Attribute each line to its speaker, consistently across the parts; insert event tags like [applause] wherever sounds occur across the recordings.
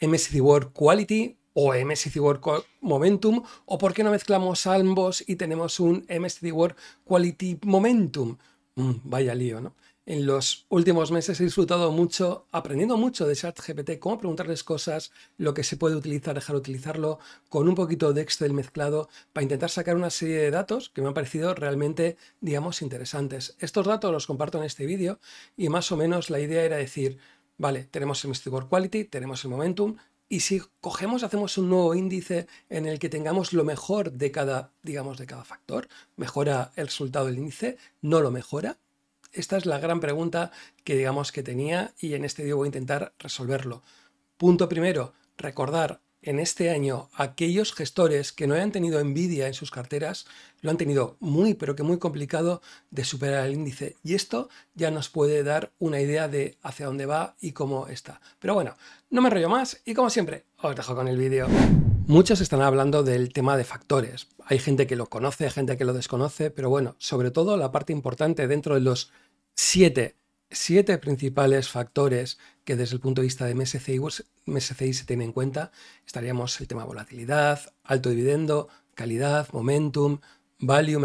Speaker 1: MSC Word Quality o MSC Word Momentum, o por qué no mezclamos ambos y tenemos un MSC Word Quality Momentum. Mm, vaya lío, ¿no? En los últimos meses he disfrutado mucho, aprendiendo mucho de ChatGPT, cómo preguntarles cosas, lo que se puede utilizar, dejar utilizarlo, con un poquito de Excel mezclado, para intentar sacar una serie de datos que me han parecido realmente, digamos, interesantes. Estos datos los comparto en este vídeo y más o menos la idea era decir, Vale, tenemos el Misty Quality, tenemos el Momentum, y si cogemos, hacemos un nuevo índice en el que tengamos lo mejor de cada, digamos, de cada factor, ¿mejora el resultado del índice? ¿No lo mejora? Esta es la gran pregunta que digamos que tenía y en este vídeo voy a intentar resolverlo. Punto primero, recordar en este año aquellos gestores que no hayan tenido envidia en sus carteras lo han tenido muy, pero que muy complicado de superar el índice. Y esto ya nos puede dar una idea de hacia dónde va y cómo está. Pero bueno, no me rollo más y como siempre, os dejo con el vídeo. Muchos están hablando del tema de factores. Hay gente que lo conoce, gente que lo desconoce, pero bueno, sobre todo la parte importante dentro de los siete siete principales factores que desde el punto de vista de MSCI, MSCI se tienen en cuenta, estaríamos el tema volatilidad, alto dividendo, calidad, momentum, value,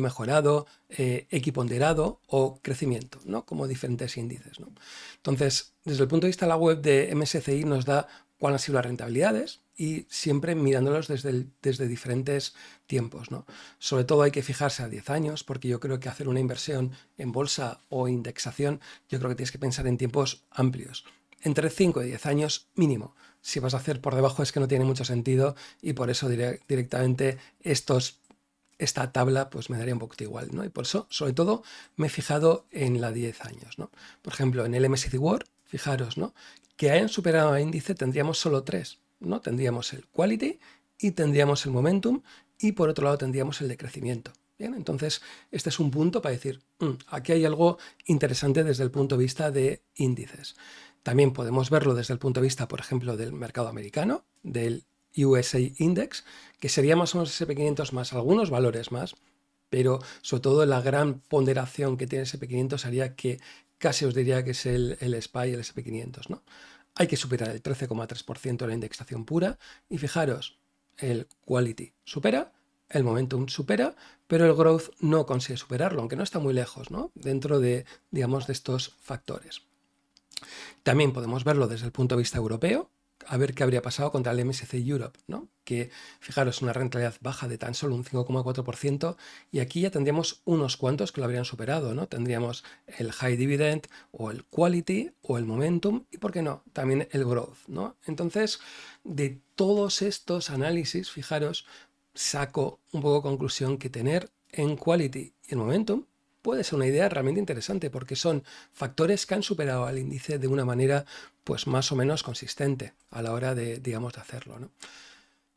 Speaker 1: mejorado, eh, equiponderado o crecimiento, ¿no? como diferentes índices. ¿no? Entonces, desde el punto de vista de la web de MSCI nos da cuáles han sido las rentabilidades, y siempre mirándolos desde, desde diferentes tiempos. ¿no? Sobre todo hay que fijarse a 10 años, porque yo creo que hacer una inversión en bolsa o indexación, yo creo que tienes que pensar en tiempos amplios. Entre 5 y 10 años mínimo. Si vas a hacer por debajo es que no tiene mucho sentido y por eso directamente estos esta tabla pues me daría un poquito igual, ¿no? Y por eso, sobre todo, me he fijado en la 10 años, ¿no? Por ejemplo, en el MSCI World, fijaros, ¿no? Que hayan superado el índice tendríamos solo 3. ¿no? Tendríamos el quality y tendríamos el momentum y por otro lado tendríamos el decrecimiento. Bien, entonces este es un punto para decir, mm, aquí hay algo interesante desde el punto de vista de índices. También podemos verlo desde el punto de vista, por ejemplo, del mercado americano, del USA Index, que sería más o menos SP500 más algunos valores más, pero sobre todo la gran ponderación que tiene SP500 haría que casi os diría que es el, SPY el SP500, ¿no? Hay que superar el 13,3% de la indexación pura y fijaros, el quality supera, el momentum supera, pero el growth no consigue superarlo, aunque no está muy lejos, ¿no? Dentro de, digamos, de estos factores. También podemos verlo desde el punto de vista europeo, a ver qué habría pasado contra el MSC Europe, ¿no? que fijaros, una rentabilidad baja de tan solo un 5,4% y aquí ya tendríamos unos cuantos que lo habrían superado, ¿no? Tendríamos el High Dividend o el Quality o el Momentum y, ¿por qué no? También el Growth, ¿no? Entonces, de todos estos análisis, fijaros, saco un poco conclusión que tener en Quality y en Momentum puede ser una idea realmente interesante porque son factores que han superado al índice de una manera pues más o menos consistente a la hora de, digamos, de hacerlo.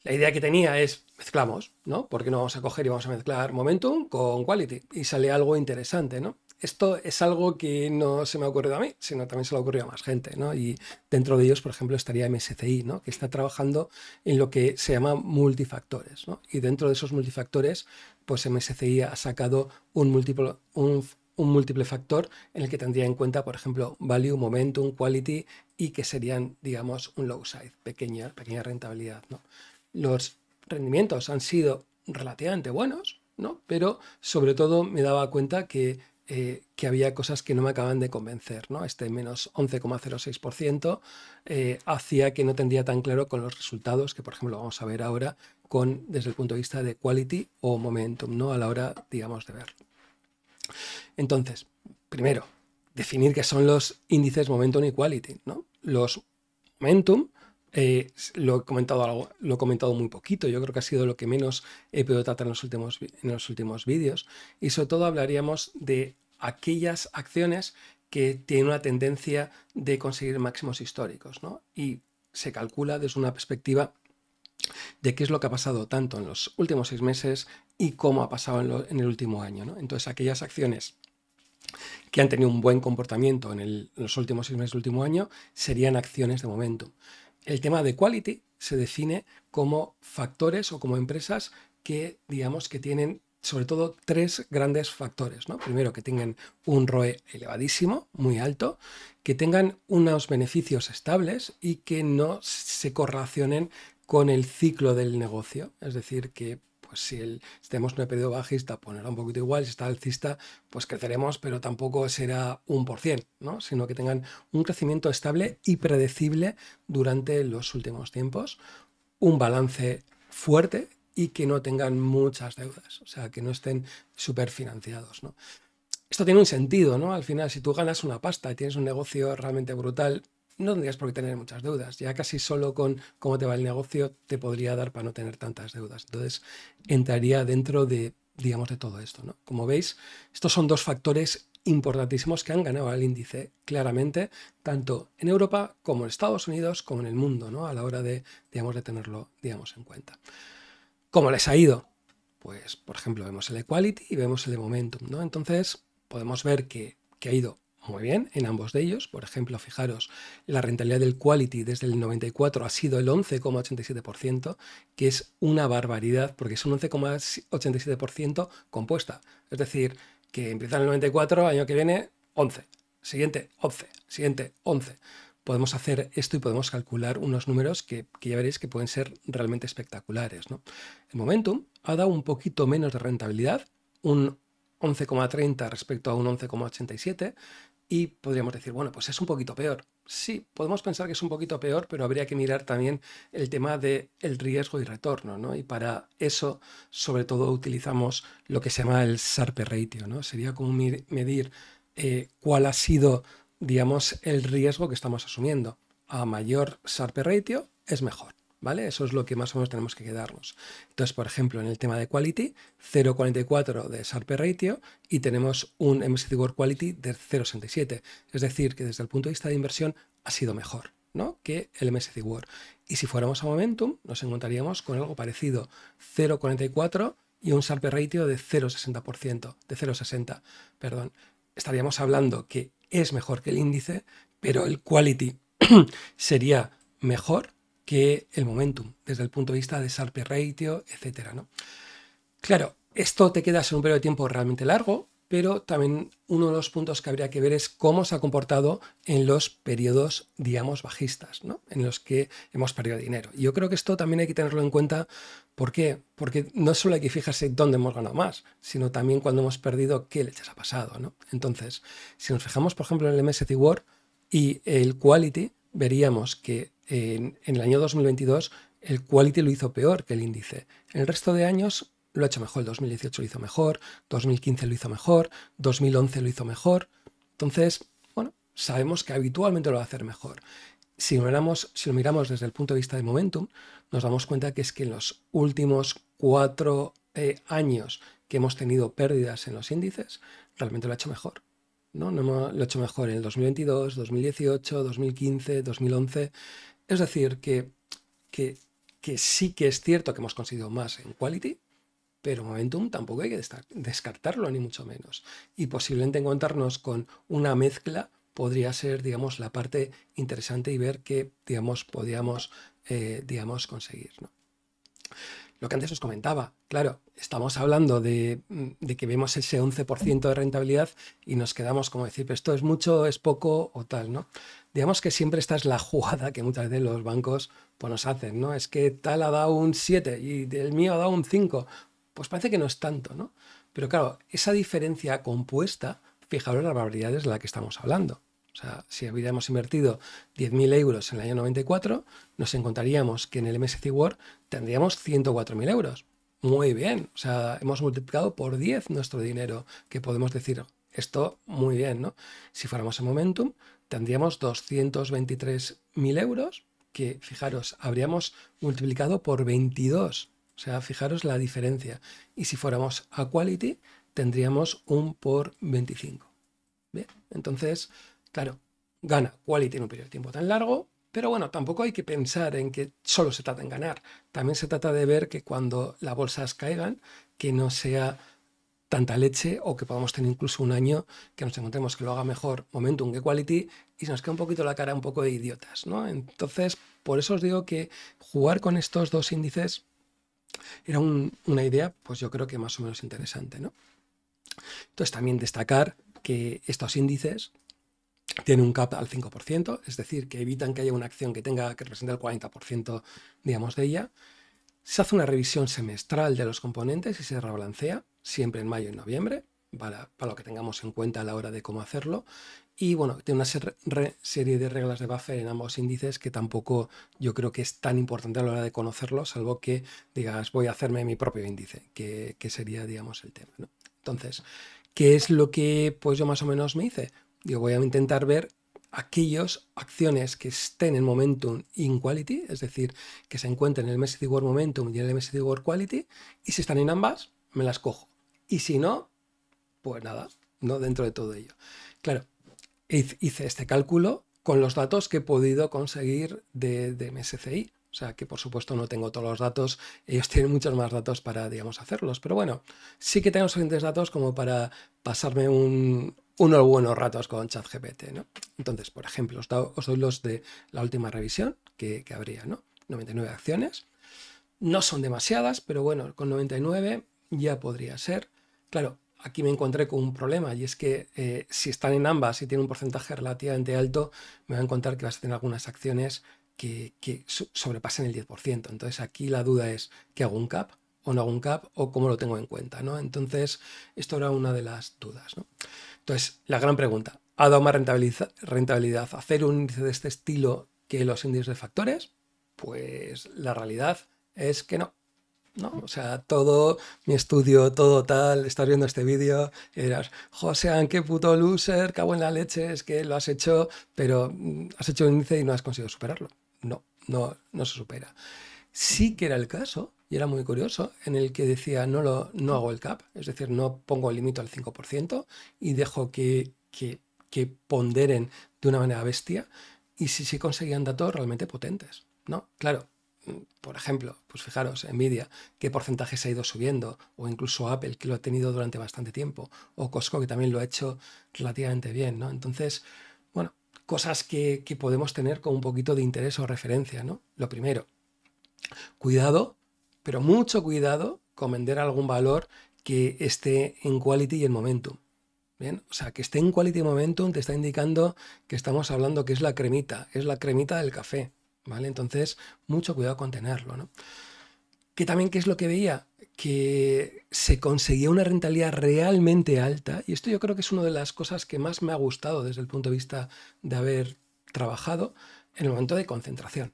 Speaker 1: La idea que tenía es mezclamos, ¿no? Porque no vamos a coger y vamos a mezclar momentum con quality y sale algo interesante, ¿no? Esto es algo que no se me ha ocurrido a mí, sino también se le ha ocurrido a más gente, Y dentro de ellos, por ejemplo, estaría MSCI, ¿no? Que está trabajando en lo que se llama multifactores, Y dentro de esos multifactores pues MSCI ha sacado un un, múltiple factor en el que tendría en cuenta, por ejemplo, value, momentum, quality y que serían, digamos, un low side, pequeña, pequeña rentabilidad. ¿no? Los rendimientos han sido relativamente buenos, ¿no? pero sobre todo me daba cuenta que, eh, que había cosas que no me acaban de convencer. ¿no? Este menos 11,06% eh, hacía que no tendría tan claro con los resultados que, por ejemplo, vamos a ver ahora con, desde el punto de vista de quality o momentum, ¿no? A la hora, digamos, de verlo. Entonces, primero, definir qué son los índices momentum y quality, ¿no? Los momentum, eh, lo, he comentado algo, lo he comentado muy poquito, yo creo que ha sido lo que menos he podido tratar en los últimos, en los últimos vídeos, y sobre todo hablaríamos de aquellas acciones que tienen una tendencia de conseguir máximos históricos, ¿no? Y se calcula desde una perspectiva de qué es lo que ha pasado tanto en los últimos seis meses y cómo ha pasado en, el último año. Entonces, aquellas acciones que han tenido un buen comportamiento en, los últimos seis meses del último año serían acciones de momento. El tema de quality se define como factores o como empresas que, digamos, que tienen sobre todo tres grandes factores. ¿no? Primero, que tengan un ROE elevadísimo, muy alto, que tengan unos beneficios estables y que no se correlacionen con el ciclo del negocio. Es decir, que pues, si, el, tenemos un periodo bajista, poner pues, un poquito igual. Si está alcista, pues creceremos, pero tampoco será un por cien, ¿no? sino que tengan un crecimiento estable y predecible durante los últimos tiempos, un balance fuerte y que no tengan muchas deudas, o sea, que no estén superfinanciados. ¿no? Esto tiene un sentido, ¿no? Al final, si tú ganas una pasta y tienes un negocio realmente brutal, no tendrías por qué tener muchas deudas. Ya casi solo con cómo te va el negocio te podría dar para no tener tantas deudas. Entonces, entraría dentro de, digamos, de todo esto. ¿no? Como veis, estos son dos factores importantísimos que han ganado al índice claramente, tanto en Europa como en Estados Unidos, como en el mundo, ¿no? a la hora de, digamos, de tenerlo digamos, en cuenta. ¿Cómo les ha ido? Pues, por ejemplo, vemos el Equality y vemos el de Momentum. ¿no? Entonces, podemos ver que, que ha ido muy bien en ambos de ellos. Por ejemplo, fijaros, la rentabilidad del Quality desde el 94 ha sido el 11,87%, que es una barbaridad porque es un 11,87% compuesta. Es decir, que empieza en el 94, año que viene 11, siguiente 11, siguiente 11. Podemos hacer esto y podemos calcular unos números que, ya veréis que pueden ser realmente espectaculares. El Momentum ha dado un poquito menos de rentabilidad, un 11,30 respecto a un 11,87, y podríamos decir, bueno, pues es un poquito peor. Sí, podemos pensar que es un poquito peor, pero habría que mirar también el tema del el riesgo y retorno, ¿no? Y para eso, sobre todo, utilizamos lo que se llama el Sarpe ratio, ¿no? Sería como medir eh, cuál ha sido, digamos, el riesgo que estamos asumiendo. A mayor Sarpe ratio es mejor. ¿vale? Eso es lo que más o menos tenemos que quedarnos. Entonces, por ejemplo, en el tema de quality, 0.44 de Sharpe Ratio y tenemos un MSCI World Quality de 0.67. Es decir, que desde el punto de vista de inversión ha sido mejor. ¿no? que el MSCI World. Y si fuéramos a Momentum, nos encontraríamos con algo parecido, 0.44 y un Sharpe ratio de 0,60%, de 0,60, perdón. Estaríamos hablando que es mejor que el índice, pero el quality [clears throat] sería mejor que el momentum, desde el punto de vista de Sharpe Ratio, etc. ¿no? Claro, esto te queda en un periodo de tiempo realmente largo, pero también uno de los puntos que habría que ver es cómo se ha comportado en los periodos, digamos, bajistas, ¿no? en los que hemos perdido dinero. Y yo creo que esto también hay que tenerlo en cuenta. ¿Por qué? Porque no solo hay que fijarse dónde hemos ganado más, sino también cuando hemos perdido qué leches ha pasado. Entonces, si nos fijamos, por ejemplo, en el MSC World y el Quality, veríamos que en, el año 2022 el quality lo hizo peor que el índice. En el resto de años lo ha hecho mejor. El 2018 lo hizo mejor, 2015 lo hizo mejor, 2011 lo hizo mejor. Entonces, bueno, sabemos que habitualmente lo va a hacer mejor. Si, miramos, si lo miramos desde el punto de vista de momentum, nos damos cuenta que es que en los últimos cuatro eh, años que hemos tenido pérdidas en los índices, realmente lo ha hecho mejor. ¿no? lo ha hecho mejor en el 2022, 2018, 2015, 2011. Es decir, que, sí que es cierto que hemos conseguido más en quality, pero momentum tampoco hay que descartarlo, ni mucho menos. Y posiblemente encontrarnos con una mezcla podría ser, digamos, la parte interesante y ver qué, digamos, podíamos, eh, digamos, conseguir. Lo que antes os comentaba, claro, estamos hablando de, mm, de que vemos ese 11% de rentabilidad y nos quedamos como decir, esto es mucho, es poco o tal, ¿no? digamos que siempre esta es la jugada que muchas veces los bancos pues, nos hacen, ¿no? Es que tal ha dado un 7 y el mío ha dado un 5. Pues parece que no es tanto, ¿no? Pero claro, esa diferencia compuesta, fijaros las barbaridades de la que estamos hablando. O sea, si hubiéramos invertido 10.000 euros en el año 94, nos encontraríamos que en el MSC World tendríamos 104.000 euros. Muy bien, o sea, hemos multiplicado por 10 nuestro dinero, que podemos decir, esto muy bien, ¿no? Si fuéramos en Momentum, tendríamos 223.000 euros, que fijaros, habríamos multiplicado por 22. O sea, fijaros la diferencia. Y si fuéramos a quality, tendríamos un por 25. Bien, entonces, claro, gana quality en un periodo de tiempo tan largo, pero bueno, tampoco hay que pensar en que solo se trata en ganar. También se trata de ver que cuando las bolsas caigan, que no sea tanta leche o que podamos tener incluso un año que nos encontremos que lo haga mejor Momentum que Quality y se nos queda un poquito la cara un poco de idiotas, ¿no? Entonces, por eso os digo que jugar con estos dos índices era una idea, pues yo creo que más o menos interesante, ¿no? Entonces, también destacar que estos índices tienen un cap al 5%, es decir, que evitan que haya una acción que tenga que representar el 40%, digamos, de ella. Se hace una revisión semestral de los componentes y se rebalancea siempre en mayo y noviembre, para, lo que tengamos en cuenta a la hora de cómo hacerlo. Y bueno, tiene una serie de reglas de buffer en ambos índices que tampoco yo creo que es tan importante a la hora de conocerlo, salvo que digas voy a hacerme mi propio índice, que, sería, digamos, el tema. Entonces, ¿qué es lo que pues yo más o menos me hice? Yo voy a intentar ver aquellas acciones que estén en Momentum in Quality, es decir, que se encuentren en el MSC World Momentum y en el MSC World Quality, y si están en ambas, me las cojo. Y si no, pues nada, no dentro de todo ello. Claro, hice este cálculo con los datos que he podido conseguir de, MSCI. O sea que por supuesto no tengo todos los datos, ellos [laughs] tienen muchos más datos para, digamos, hacerlos. Pero bueno, sí que tengo suficientes datos como para pasarme unos buenos ratos con ChatGPT, ¿no? Entonces, por ejemplo, os, doy los de la última revisión que, que, habría, ¿no? 99 acciones. No son demasiadas, pero bueno, con 99 ya podría ser. Claro, aquí me encontré con un problema y es que eh, si están en ambas y tienen un porcentaje relativamente alto, me va a encontrar que vas a tener algunas acciones que, sobrepasen el 10%. Entonces aquí la duda es, que hago un cap o no hago un cap o cómo lo tengo en cuenta? ¿no? Entonces, esto era una de las dudas. Entonces, la gran pregunta, ¿ha dado más rentabilidad hacer un índice de este estilo que los índices de factores? Pues la realidad es que no. ¿no? O sea, todo mi estudio, todo tal, estás viendo este vídeo, eras, Josean, qué puto loser, cago en la leche, es que lo has hecho, pero mm, has hecho un índice y no has conseguido superarlo. No, no, no se supera. Sí que era el caso, y era muy curioso, en el que decía, no, lo, no hago el cap, es decir, no pongo el límite al 5% y dejo que, ponderen de una manera bestia, y si sí, sí conseguían datos realmente potentes. ¿no? Claro, por ejemplo, pues fijaros, Nvidia, qué porcentaje se ha ido subiendo, o incluso Apple, que lo ha tenido durante bastante tiempo, o Costco, que también lo ha hecho relativamente bien, ¿no? Entonces, bueno, cosas que, que podemos tener con un poquito de interés o referencia, ¿no? Lo primero, cuidado, pero mucho cuidado con vender algún valor que esté en quality y en momentum. Bien, o sea, que esté en quality y momentum te está indicando que estamos hablando que es la cremita, es la cremita del café. ¿vale? Entonces, mucho cuidado con tenerlo, ¿no? Que también, ¿qué es lo que veía? Que se conseguía una rentabilidad realmente alta, y esto yo creo que es una de las cosas que más me ha gustado desde el punto de vista de haber trabajado en el momento de concentración.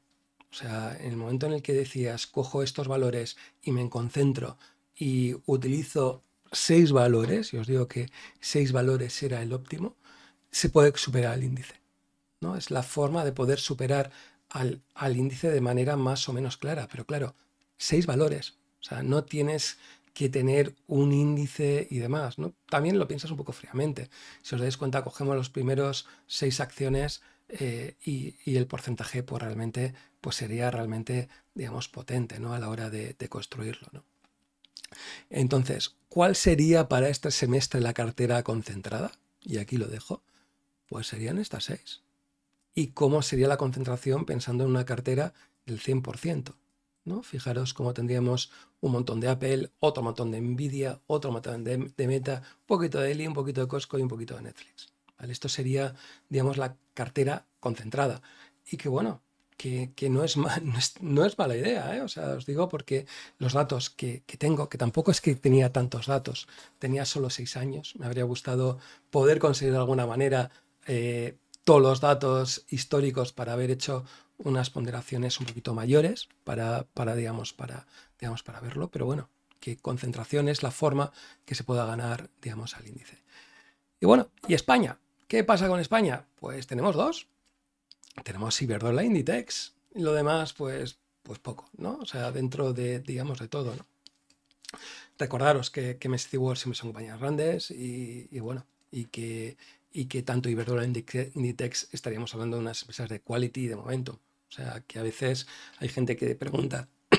Speaker 1: O sea, en el momento en el que decías, cojo estos valores y me concentro y utilizo seis valores, y os digo que seis valores era el óptimo, se puede superar el índice. ¿no? Es la forma de poder superar al, al índice de manera más o menos clara. Pero claro, seis valores. O sea, no tienes que tener un índice y demás. ¿no? También lo piensas un poco fríamente. Si os dais cuenta, cogemos los primeros seis acciones eh, y, el porcentaje pues, realmente, pues sería realmente digamos, potente ¿no? a la hora de, de construirlo. ¿no? Entonces, ¿cuál sería para este semestre la cartera concentrada? Y aquí lo dejo. Pues serían estas seis y cómo sería la concentración pensando en una cartera del 100%. ¿no? Fijaros cómo tendríamos un montón de Apple, otro montón de Nvidia, otro montón de, Meta, un poquito de Eli, un poquito de Costco y un poquito de Netflix. Esto sería, digamos, la cartera concentrada. Y que bueno, que, [laughs] no, es no, es, mala idea, ¿eh? o sea, os digo porque los datos que, tengo, que tampoco es que tenía tantos datos, tenía solo seis años, me habría gustado poder conseguir de alguna manera eh, todos los datos históricos para haber hecho unas ponderaciones un poquito mayores para, para, digamos, para, digamos, para verlo, pero bueno, que concentración es la forma que se pueda ganar, digamos, al índice. Y bueno, ¿y España? ¿Qué pasa con España? Pues tenemos dos. Tenemos Iberdrola Inditex. Y lo demás, pues, pues poco, ¿no? O sea, dentro de, digamos, de todo, ¿no? Recordaros que, que MSC World siempre son compañías grandes y bueno, y que, y que tanto Iberdrola Inditex estaríamos hablando de unas empresas de quality de momento. O sea, que a veces hay gente que pregunta [clears throat]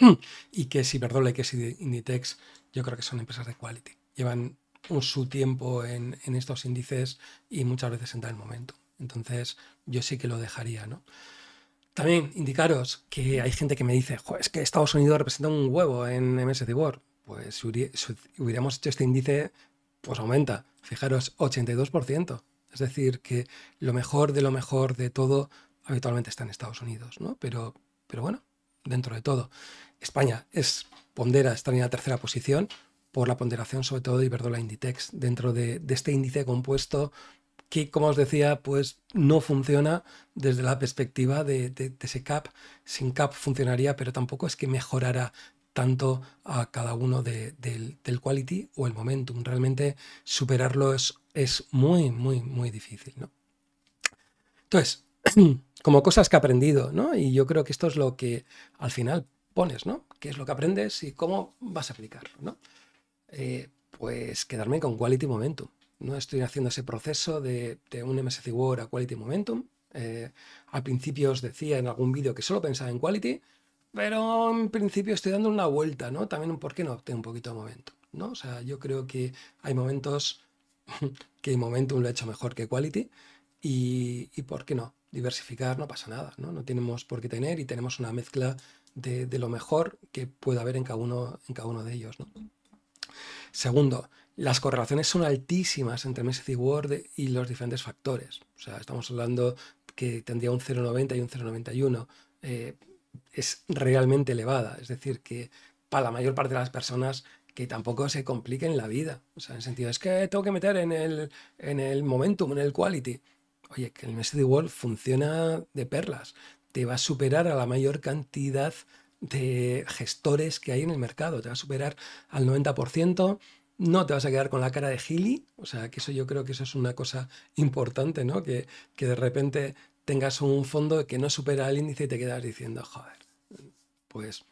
Speaker 1: y que si Iberdrola y que es Inditex. Yo creo que son empresas de quality. Llevan un, su tiempo en, estos índices y muchas veces entra el momento. Entonces, yo sí que lo dejaría, ¿no? También indicaros que hay gente que me dice, es que Estados Unidos representa un huevo en MSCI World. Pues si hubiéramos hecho este índice, pues aumenta. Fijaros, 82%. Es decir, que lo mejor de lo mejor de todo habitualmente está en Estados Unidos, ¿no? Pero, pero bueno, dentro de todo. España es pondera, está en la tercera posición por la ponderación sobre todo de Iberdrola e Inditex dentro de, este índice compuesto que, como os decía, pues no funciona desde la perspectiva de, ese CAP. Sin CAP funcionaría, pero tampoco es que mejorara tanto a cada uno del, del, quality o el momentum. Realmente superarlo es es muy, muy, muy difícil, ¿no? Entonces, [clears throat] como cosas que he aprendido, ¿no? Y yo creo que esto es lo que al final pones, ¿no? ¿Qué es lo que aprendes y cómo vas a aplicarlo, ¿no? Eh, pues quedarme con Quality Momentum. No estoy haciendo ese proceso de, un MSC Word a Quality Momentum. Eh, al principio os decía en algún vídeo que solo pensaba en Quality, pero en principio estoy dando una vuelta, ¿no? También, ¿por qué no? obtengo un poquito de momento, ¿no? O sea, yo creo que hay momentos [laughs] que Momentum lo ha hecho mejor que Quality y, ¿por qué no? Diversificar no pasa nada, ¿no? No tenemos por qué tener y tenemos una mezcla de, lo mejor que puede haber en cada uno, en cada uno de ellos, ¿no? Segundo, las correlaciones son altísimas entre MSCI World y los diferentes factores. O sea, estamos hablando que tendría un 0,90 y un 0,91. Eh, es realmente elevada, es decir, que para la mayor parte de las personas que tampoco se en la vida. O sea, en el sentido, es que tengo que meter en el, en el momentum, en el quality. Oye, que el Message World funciona de perlas. Te va a superar a la mayor cantidad de gestores que hay en el mercado. Te va a superar al 90%. No te vas a quedar con la cara de Gili. O sea, que eso yo creo que eso es una cosa importante, ¿no? Que, que de repente tengas un fondo que no supera el índice y te quedas diciendo, joder, pues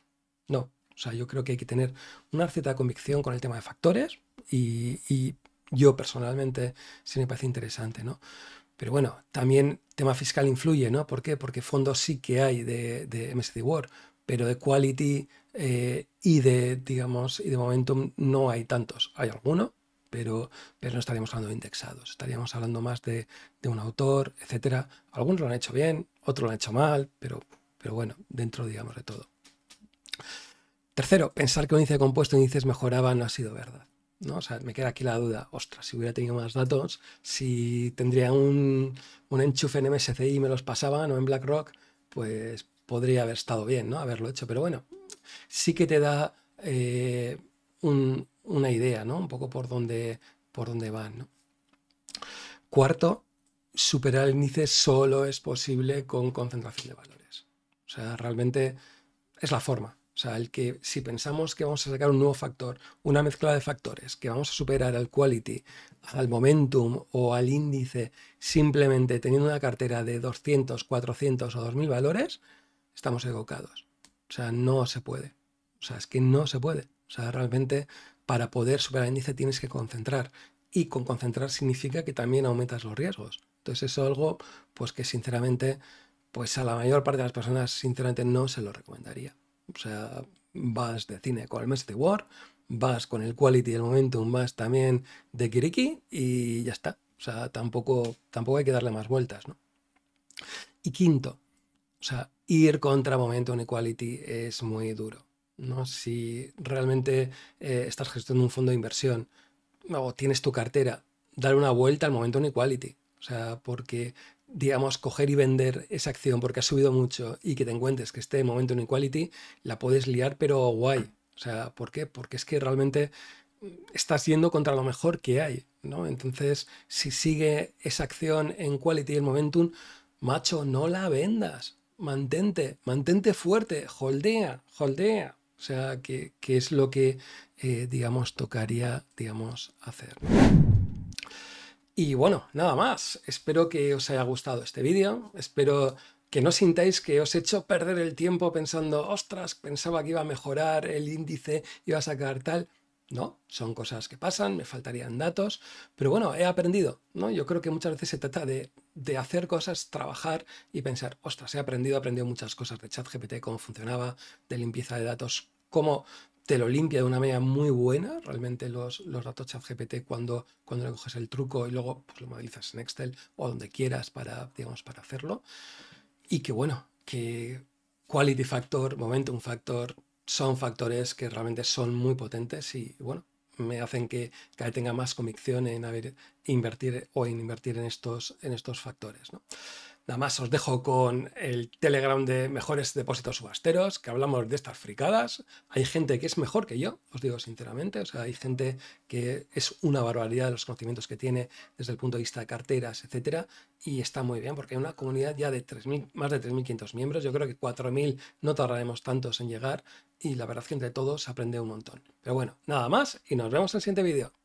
Speaker 1: no, o sea, yo creo que hay que tener una cierta convicción con el tema de factores y, yo personalmente sí me parece interesante, ¿no? Pero bueno, también tema fiscal influye, ¿no? ¿Por qué? Porque fondos sí que hay de, de Word, pero de quality eh, y de, digamos, y de momentum no hay tantos. Hay alguno, pero, pero no estaríamos hablando de indexados. Estaríamos hablando más de, un autor, etcétera. Algunos lo han hecho bien, otros lo han hecho mal, pero, pero bueno, dentro, digamos, de todo. Tercero, pensar que un índice compuesto y índices mejoraba no ha sido verdad. ¿no? O sea, me queda aquí la duda, ostras, si hubiera tenido más datos, si tendría un, enchufe en MSCI y me los pasaban o en BlackRock, pues podría haber estado bien, ¿no? Haberlo hecho. Pero bueno, sí que te da eh, una idea, ¿no? Un poco por dónde, por dónde van, ¿no? Cuarto, superar el índice solo es posible con concentración de valores. O sea, realmente es la forma. O sea, el que si pensamos que vamos a sacar un nuevo factor, una mezcla de factores, que vamos a superar al quality, al momentum o al índice simplemente teniendo una cartera de 200, 400 o 2000 valores, estamos equivocados. O sea, no se puede. O sea, es que no se puede. O sea, realmente para poder superar el índice tienes que concentrar. Y con concentrar significa que también aumentas los riesgos. Entonces, eso es algo pues que sinceramente, pues a la mayor parte de las personas, sinceramente, no se lo recomendaría. O sea, vas de cine con el de War, vas con el Quality del Momentum, más también de Kiriki y ya está. O sea, tampoco, tampoco hay que darle más vueltas, ¿no? Y quinto, o sea, ir contra Momentum Equality es muy duro, ¿no? Si realmente eh, estás gestionando un fondo de inversión o tienes tu cartera, darle una vuelta al Momentum Equality. O sea, porque digamos, coger y vender esa acción porque ha subido mucho y que te encuentres que esté momentum momento en equality, la puedes liar, pero guay. O sea, ¿por qué? Porque es que realmente mm, estás yendo contra lo mejor que hay, ¿no? Entonces, si sigue esa acción en quality el momentum, macho, no la vendas. Mantente, mantente fuerte, holdea, holdea. O sea, que, es lo que, eh, digamos, tocaría, digamos, hacer. Y bueno, nada más. Espero que os haya gustado este vídeo. Espero que no sintáis que os he hecho perder el tiempo pensando, ostras, pensaba que iba a mejorar el índice, iba a sacar tal. No, son cosas que pasan, me faltarían datos, pero bueno, he aprendido, ¿no? Yo creo que muchas veces se trata de, de hacer cosas, trabajar y pensar, ostras, he aprendido, he aprendido muchas cosas de ChatGPT, cómo funcionaba, de limpieza de datos, cómo te lo limpia de una manera muy buena, realmente los, los datos ChatGPT cuando, cuando le coges el truco y luego pues, lo movilizas en Excel o donde quieras para, digamos, para hacerlo. Y que bueno, que quality factor, momentum factor, son factores que realmente son muy potentes y bueno, me hacen que cada tenga más convicción en haber, invertir o en invertir en estos, en estos factores. ¿no? Nada más os dejo con el Telegram de mejores depósitos subasteros, que hablamos de estas fricadas. Hay gente que es mejor que yo, os digo sinceramente. O sea, hay gente que es una barbaridad los conocimientos que tiene desde el punto de vista de carteras, etcétera. Y está muy bien, porque hay una comunidad ya de más de 3.500 miembros. Yo creo que 4.000 no tardaremos tantos en llegar. Y la verdad que entre todos aprende un montón. Pero bueno, nada más y nos vemos en el siguiente vídeo.